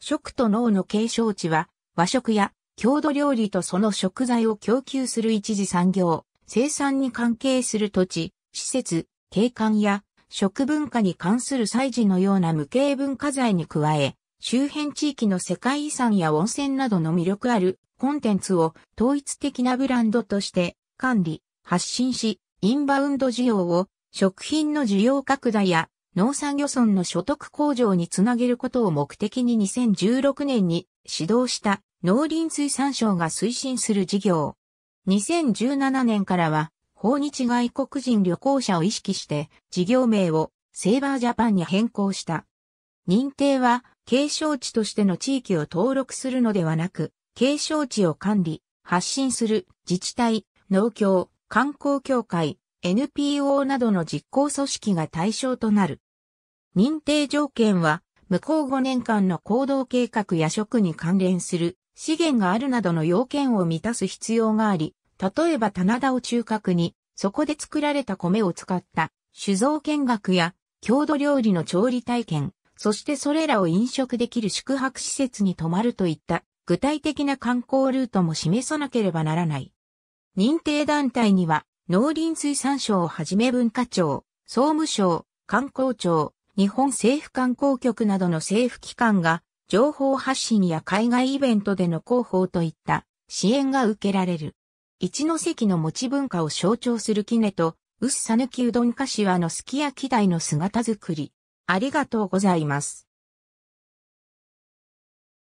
食と脳の継承地は、和食や郷土料理とその食材を供給する一次産業、生産に関係する土地、施設、景観や食文化に関する祭事のような無形文化財に加え、周辺地域の世界遺産や温泉などの魅力あるコンテンツを統一的なブランドとして管理、発信し、インバウンド需要を食品の需要拡大や農産漁村の所得向上につなげることを目的に2016年に指導した農林水産省が推進する事業。2017年からは訪日外国人旅行者を意識して事業名をセーバージャパンに変更した。認定は継承地としての地域を登録するのではなく、継承地を管理、発信する自治体、農協、観光協会、NPO などの実行組織が対象となる。認定条件は、向こう5年間の行動計画や職に関連する資源があるなどの要件を満たす必要があり、例えば棚田を中核に、そこで作られた米を使った酒造見学や郷土料理の調理体験、そしてそれらを飲食できる宿泊施設に泊まるといった具体的な観光ルートも示さなければならない。認定団体には農林水産省をはじめ文化庁、総務省、観光庁、日本政府観光局などの政府機関が、情報発信や海外イベントでの広報といった支援が受けられる。一ノ関の餅文化を象徴するキネと、うっさぬきうどんかしわのすき焼き台の姿作り。ありがとうございます。